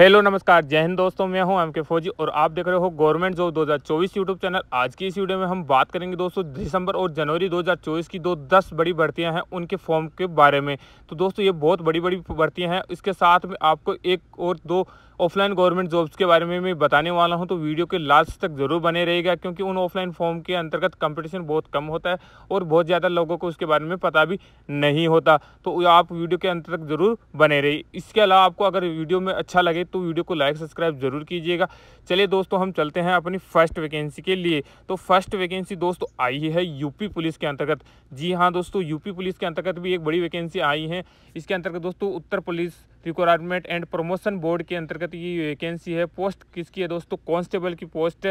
hello नमस्कार जय हिंद दोस्तों मैं हूं एम के फौजी और आप देख रहे हो गवर्नमेंट जॉब 2024 यूट्यूब चैनल आज की इस वीडियो में हम बात करेंगे दोस्तों दिसंबर और जनवरी 2024 की दो दस बड़ी भर्तियां हैं उनके फॉर्म के बारे में तो दोस्तों ये बहुत बड़ी बड़ी भर्तियां हैं इसके साथ में आपको एक और दो ऑफलाइन गवर्नमेंट जॉब्स के बारे में मैं बताने वाला हूँ तो वीडियो के लास्ट तक ज़रूर बने रहेगा क्योंकि उन ऑफलाइन फॉर्म के अंतर्गत कंपटीशन बहुत कम होता है और बहुत ज़्यादा लोगों को उसके बारे में पता भी नहीं होता तो आप वीडियो के अंत तक ज़रूर बने रहिए इसके अलावा आपको अगर वीडियो में अच्छा लगे तो वीडियो को लाइक सब्सक्राइब ज़रूर कीजिएगा चलिए दोस्तों हम चलते हैं अपनी फर्स्ट वैकेंसी के लिए तो फर्स्ट वैकेंसी दोस्तों आई है यूपी पुलिस के अंतर्गत जी हाँ दोस्तों यूपी पुलिस के अंतर्गत भी एक बड़ी वैकेंसी आई है इसके अंतर्गत दोस्तों Uttar police requirement and promotion board के अंतर्गत ये वैकेंसी है पोस्ट किसकी है दोस्तों कांस्टेबल की पोस्ट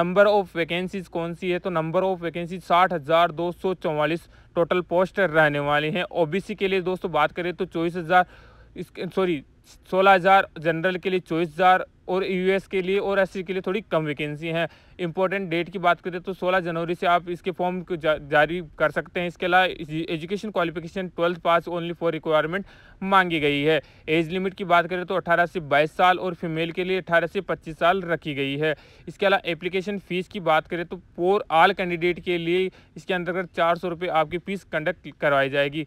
नंबर ऑफ वैकेंसीज कौन सी है तो नंबर ऑफ वैकेंसी साठ हज़ार दो सौ चौवालीस टोटल पोस्ट रहने वाली हैं ओबीसी के लिए दोस्तों बात करें तो चौबीस हज़ार सॉरी सोलह हज़ार जनरल के लिए चौबीस हज़ार और यूएस के लिए और एससी के लिए थोड़ी कम वैकेंसी हैं इंपॉर्टेंट डेट की बात करें तो 16 जनवरी से आप इसके फॉर्म को जा, जारी कर सकते हैं इसके अलावा education qualification twelfth pass only for requirement मांगी गई है एज लिमिट की बात करें तो 18 से 22 साल और फीमेल के लिए 18 से 25 साल रखी गई है इसके अलावा एप्लीकेशन फ़ीस की बात करें तो पोर आल कैंडिडेट के लिए इसके अंतर्गत चार सौ आपकी फ़ीस कंडक्ट करवाई जाएगी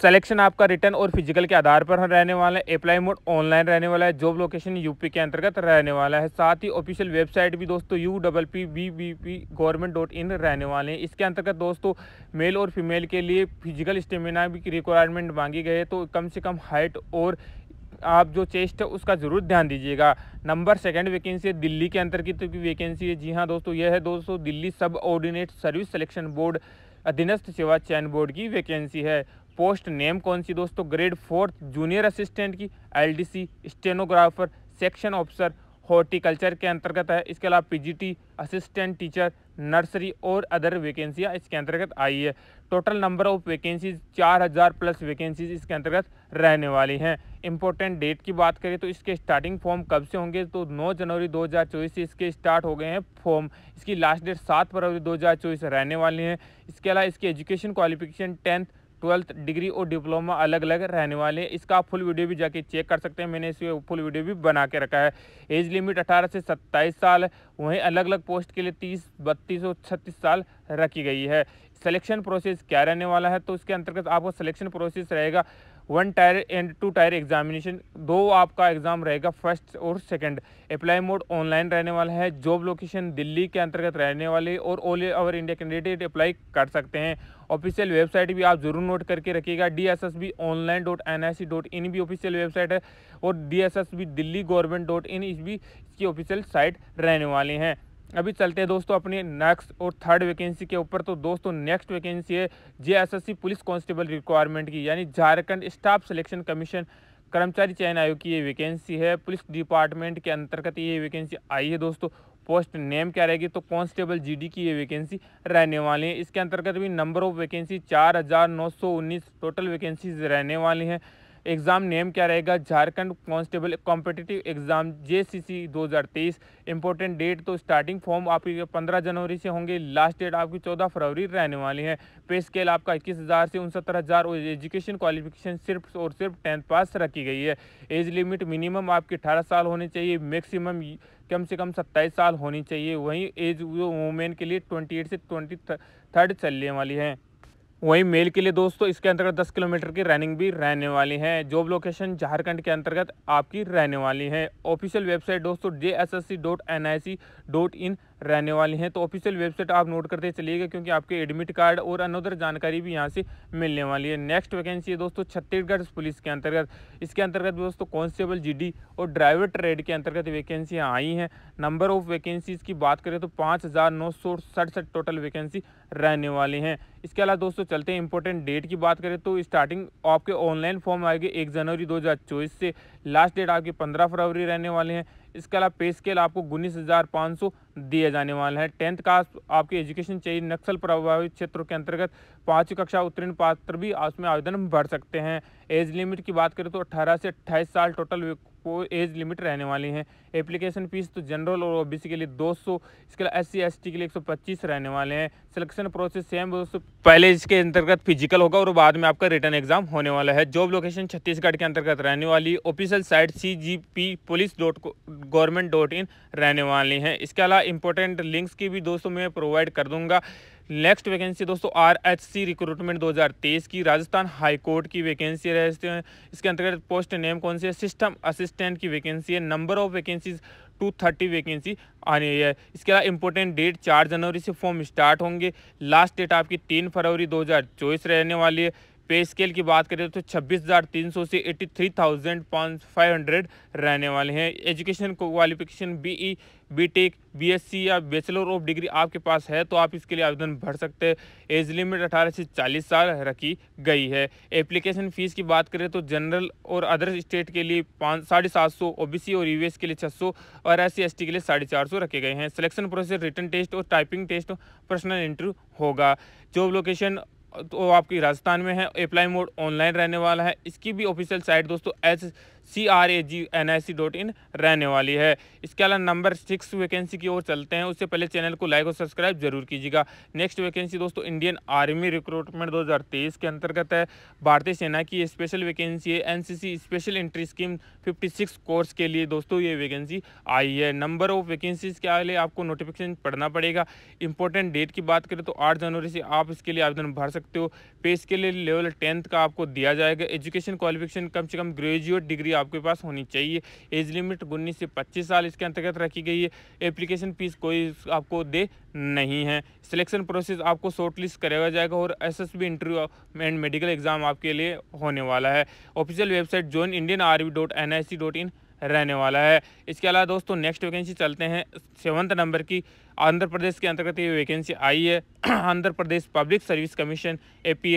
सेलेक्शन आपका रिटर्न और फिजिकल के आधार पर रहने वाला है अप्लाई मोड ऑनलाइन रहने वाला है जॉब लोकेशन यूपी के अंतर्गत रहने वाला है साथ ही ऑफिशियल वेबसाइट भी दोस्तों U double P B B P government dot in रहने वाले हैं इसके अंतर्गत दोस्तों मेल और फीमेल के लिए फिजिकल स्टेमिना की रिक्वायरमेंट मांगी गई है तो कम से कम हाइट और आप जो चेस्ट है उसका ज़रूर ध्यान दीजिएगा नंबर सेकंड वैकेंसी है दिल्ली के अंतर्गत तो की वैकेंसी है जी हाँ दोस्तों यह है दोस्तों दिल्ली सब ऑर्डिनेट सर्विस सिलेक्शन बोर्ड अधीनस्थ सेवा चयन बोर्ड की वैकेंसी है पोस्ट नेम कौन सी दोस्तों ग्रेड फोर्थ जूनियर असिस्टेंट की LDC stenographer section officer horticulture के अंतर्गत है इसके अलावा पीजीटी असिस्टेंट टीचर नर्सरी और अदर वैकेंसियाँ इसके अंतर्गत आई है total number of vacancies 4000 plus vacancies इसके अंतर्गत रहने वाली हैं इंपॉर्टेंट डेट की बात करें तो इसके स्टार्टिंग फॉर्म कब से होंगे तो 9 जनवरी 2024 से इसके स्टार्ट हो गए हैं फॉर्म इसकी लास्ट डेट 7 फरवरी 2024 रहने वाली हैं इसके अलावा इसकी education qualification tenth twelfth degree और डिप्लोमा अलग अलग रहने वाले हैं इसका आप फुल वीडियो भी जाके चेक कर सकते हैं मैंने इसे फुल वीडियो भी बना के रखा है एज लिमिट अठारह से सत्ताईस साल वहीं अलग अलग पोस्ट के लिए तीस बत्तीस और छत्तीस साल रखी गई है सिलेक्शन प्रोसेस क्या रहने वाला है तो उसके अंतर्गत आपको सिलेक्शन प्रोसेस रहेगा one tier and two tier examination दो आपका एग्ज़ाम रहेगा फर्स्ट और सेकंड अप्लाई मोड ऑनलाइन रहने वाला है जॉब लोकेशन दिल्ली के अंतर्गत रहने वाले और all over India candidate apply कर सकते हैं ऑफिशियल वेबसाइट भी आप जरूर नोट करके रखिएगा D S S B online dot N I C dot in भी ऑफिशियल वेबसाइट है और D S S B Delhi government dot in इस भी इसकी ऑफिशियल साइट रहने वाली हैं अभी चलते हैं दोस्तों अपनी नेक्स्ट और थर्ड वैकेंसी के ऊपर तो दोस्तों नेक्स्ट वैकेंसी है सी पुलिस कांस्टेबल रिक्वायरमेंट की यानी झारखंड स्टाफ सिलेक्शन कमीशन कर्मचारी चयन आयोग की ये वैकेंसी है पुलिस डिपार्टमेंट के अंतर्गत ये वैकेंसी आई है दोस्तों पोस्ट नेम क्या रहेगी तो कांस्टेबल जीडी की ये वैकेंसी रहने वाली है इसके अंतर्गत भी नंबर ऑफ वैकेंसी चार हज़ार नौ सौ उन्नीस टोटल वैकेंसीज रहने वाली हैं एग्ज़ाम नेम क्या रहेगा Jharkhand constable competitive exam JCC 2023 important date तो स्टार्टिंग फॉर्म आपकी 15 जनवरी से होंगे लास्ट डेट आपकी 14 फरवरी रहने वाली है पे स्केल आपका इक्कीस हज़ार से उनसत्तर हज़ार और एजुकेशन क्वालिफिकेशन सिर्फ और सिर्फ टेंथ पास रखी गई है एज लिमिट मिनिमम आपकी अठारह साल होने चाहिए मैक्सिमम कम से कम सत्ताईस साल होनी चाहिए वहीं एज वुमेन के लिए ट्वेंटी एट से ट्वेंटी थर्ड चलने वाली हैं वहीं मेल के लिए दोस्तों इसके अंतर्गत 10 किलोमीटर की रनिंग भी रहने वाली है जॉब लोकेशन झारखंड के अंतर्गत आपकी रहने वाली है ऑफिशियल वेबसाइट दोस्तों J S S C dot N I C dot in रहने वाली हैं तो ऑफिशियल वेबसाइट आप नोट करते चलिएगा क्योंकि आपके एडमिट कार्ड और अनदर जानकारी भी यहाँ से मिलने वाली है नेक्स्ट वैकेंसी है दोस्तों छत्तीसगढ़ पुलिस के अंतर्गत इसके अंतर्गत दोस्तों कॉन्स्टेबल जीडी और ड्राइवर ट्रेड के अंतर्गत वैकेंसियाँ आई हैं नंबर ऑफ वैकेंसीज़ की बात करें तो पाँच टोटल वैकेंसी रहने वाली हैं इसके अलावा दोस्तों चलते हैं इंपॉर्टेंट डेट की बात करें तो स्टार्टिंग आपके ऑनलाइन फॉर्म आएगी एक जनवरी दो से लास्ट डेट आपकी पंद्रह फरवरी रहने वाले हैं इसके अलावा पे स्केल आपको उन्नीस हज़ार पाँच सौ दिए जाने वाले हैं टेंथ का आपकी एजुकेशन चाहिए नक्सल प्रभावित क्षेत्रों के अंतर्गत पाँच कक्षा उत्तीर्ण पात्र भी उसमें आवेदन भर सकते हैं एज लिमिट की बात करें तो अट्ठारह से अट्ठाईस साल टोटल को एज लिमिट रहने वाली हैं एप्लीकेशन फीस तो जनरल और ओबीसी के लिए 200 इसके अलावा एस सी के लिए 125 रहने वाले हैं सिलेक्शन प्रोसेस सेम दोस्तों पहले इसके अंतर्गत फिजिकल होगा और बाद में आपका रिटर्न एग्जाम होने वाला है जॉब लोकेशन छत्तीसगढ़ के अंतर्गत रहने वाली official site C G P police dot government dot in रहने वाली हैं इसके अलावा इंपॉर्टेंट लिंक्स की भी दोस्तों मैं प्रोवाइड कर दूँगा नेक्स्ट वैकेंसी दोस्तों आर एच सी रिक्रूटमेंट 2023 की राजस्थान हाईकोर्ट की वैकेंसी हैं इसके अंतर्गत पोस्ट नेम कौन सी है सिस्टम असिस्टेंट की वैकेंसी है number of vacancies two thirty vacancy आनी है इसके अलावा इंपॉर्टेंट डेट चार जनवरी से फॉर्म स्टार्ट होंगे लास्ट डेट आपकी तीन फरवरी 2024 रहने वाली है पे स्केल की बात करें तो छब्बीस हज़ार तीन सौ से एट्टी थ्री थाउजेंड पाँच फाइव हंड्रेड रहने वाले हैं education qualification BE BTech, BSc या बैचलर ऑफ डिग्री आपके पास है तो आप इसके लिए आवेदन भर सकते हैं एज लिमिट अठारह से चालीस साल रखी गई है एप्लीकेशन फ़ीस की बात करें तो जनरल और अदर स्टेट के लिए पाँच साढ़े सात सौ ओ और यू के लिए छः सौ और एस सी के लिए साढ़े चार सौ रखे गए हैं सिलेक्शन प्रोसेस रिटर्न टेस्ट और टाइपिंग टेस्ट पर्सनल इंटरव्यू होगा जॉब लोकेशन तो आपकी राजस्थान में है अप्लाई मोड ऑनलाइन रहने वाला है इसकी भी ऑफिशियल साइट दोस्तों H C R A G N I C dot in रहने वाली है इसके अलावा नंबर सिक्स वैकेंसी की ओर चलते हैं उससे पहले चैनल को लाइक और सब्सक्राइब जरूर कीजिएगा नेक्स्ट वैकेंसी दोस्तों इंडियन आर्मी रिक्रूटमेंट 2023 के अंतर्गत है भारतीय सेना की स्पेशल वैकेंसी है C special entry scheme six course के लिए दोस्तों ये वैकेंसी आई है नंबर ऑफ वैकेंसीज के लिए आपको नोटिफिकेशन पढ़ना पड़ेगा इंपॉर्टेंट डेट की बात करें तो आठ जनवरी से आप इसके लिए आवेदन भर सकते हो पेश के लिए लेवल टेंथ का आपको दिया जाएगा एजुकेशन क्वालिफिकेशन कम से कम ग्रेजुएट डिग्री आपके पास होनी चाहिए एज लिमिट उन्नीस से पच्चीस साल इसके अंतर्गत रखी गई है एप्लीकेशन फीस कोई आपको दे नहीं है सिलेक्शन प्रोसेस आपको शॉर्ट लिस्ट कराया जाएगा और SSB interview and medical exam आपके लिए होने वाला है official website join Indian army dot N I C dot in रहने वाला है इसके अलावा दोस्तों नेक्स्ट वैकेंसी चलते हैं सेवंथ नंबर की आंध्र प्रदेश के अंतर्गत ये वैकेंसी आई है Andhra Pradesh public service commission A P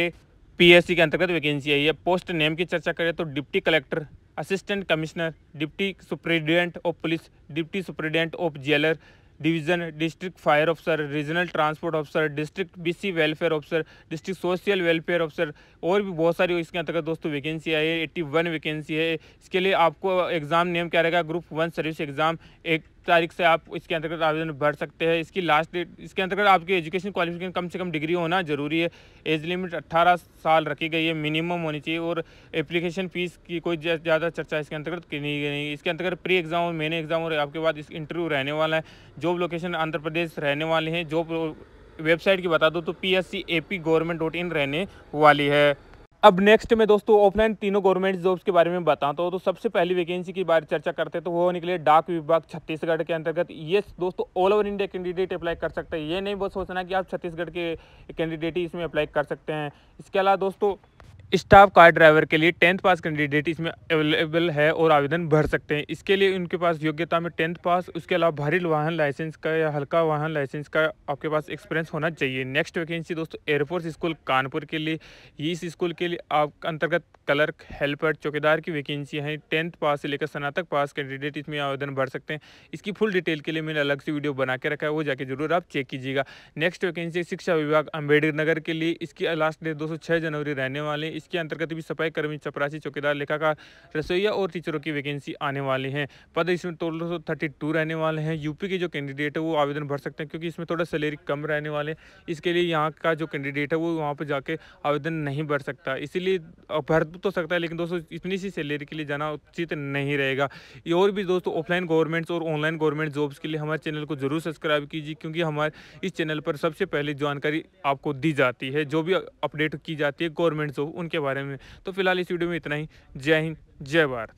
A C के अंतर्गत वैकेंसी आई है पोस्ट नेम की चर्चा करें तो deputy collector assistant commissioner deputy superintendent of police deputy superintendent of jailer division district fire officer regional transport officer district BC welfare officer district social welfare officer और भी बहुत सारी इसके अंतर्गत दोस्तों वैकेंसी आई है एट्टी वन वैकेंसी है इसके लिए आपको एग्ज़ाम नेम क्या रहेगा ग्रुप वन सर्विस एग्ज़ाम एक तारीख से आप इसके अंतर्गत आवेदन भर सकते हैं इसकी लास्ट डेट इसके अंतर्गत आपकी एजुकेशन क्वालिफिकेशन कम से कम डिग्री होना जरूरी है एज लिमिट 18 साल रखी गई है मिनिमम होनी चाहिए और एप्लीकेशन फ़ीस की कोई ज़्यादा चर्चा इसके अंतर्गत की नहीं गई इसके अंतर्गत प्री एग्ज़ाम और मेन एग्ज़ाम और आपके बाद इस इंटरव्यू रहने वाला है जॉब लोकेशन आंध्र प्रदेश रहने वाले हैं जॉब वेबसाइट की बता दो तो P S C A P government dot in रहने वाली है अब नेक्स्ट में दोस्तों ऑफलाइन तीनों गवर्नमेंट जॉब्स के बारे में बताता तो, हूँ तो सबसे पहली वैकेंसी की बारे चर्चा करते तो वो निकले डाक विभाग छत्तीसगढ़ के अंतर्गत ये दोस्तों all over India candidate apply कर सकते हैं ये नहीं बस सोचना कि आप छत्तीसगढ़ के कैंडिडेट ही इसमें अप्लाई कर सकते हैं इसके अलावा दोस्तों स्टाफ कार ड्राइवर के लिए टेंथ पास कैंडिडेट इसमें अवेलेबल है और आवेदन भर सकते हैं इसके लिए उनके पास योग्यता में टेंथ पास उसके अलावा भारी वाहन लाइसेंस का या हल्का वाहन लाइसेंस का आपके पास एक्सपीरियंस होना चाहिए नेक्स्ट वैकेंसी दोस्तों एयरफोर्स स्कूल कानपुर के लिए इस स्कूल के लिए आप अंतर्गत क्लर्क हेल्पर चौकीदार की वैकेंसी है टेंथ पास से लेकर स्नातक पास कैंडिडेट इसमें आवेदन भर सकते हैं इसकी फुल डिटेल के लिए मैंने अलग से वीडियो बना के रखा है वो जाके जरूर आप चेक कीजिएगा नेक्स्ट वैकेंसी शिक्षा विभाग अम्बेडकर नगर के लिए इसकी लास्ट डेट दो जनवरी रहने वाले इसके अंतर्गत भी सफाई कर्मी चपरासी चौकीदार लेखाकार रसोईया और टीचरों की वैकेंसी आने वाली हैं पद इसमें टोटल तो थर्टी टू रहने वाले हैं यूपी के जो कैंडिडेट है वो आवेदन भर सकते हैं क्योंकि इसमें थोड़ा सैलरी कम रहने वाले हैं इसके लिए यहाँ का जो कैंडिडेट है वो वहाँ पर जाके आवेदन नहीं भर सकता इसीलिए भर तो सकता है लेकिन दोस्तों इतनी सी सैलरी के लिए जाना उचित नहीं रहेगा और भी दोस्तों ऑफलाइन गवर्नमेंट्स और ऑनलाइन गवर्नमेंट जॉब्स के लिए हमारे चैनल को जरूर सब्सक्राइब कीजिए क्योंकि हमारे इस चैनल पर सबसे पहले जानकारी आपको दी जाती है जो भी अपडेट की जाती है गवर्नमेंट जॉब उन उनके बारे में तो फिलहाल इस वीडियो में इतना ही जय हिंद जय भारत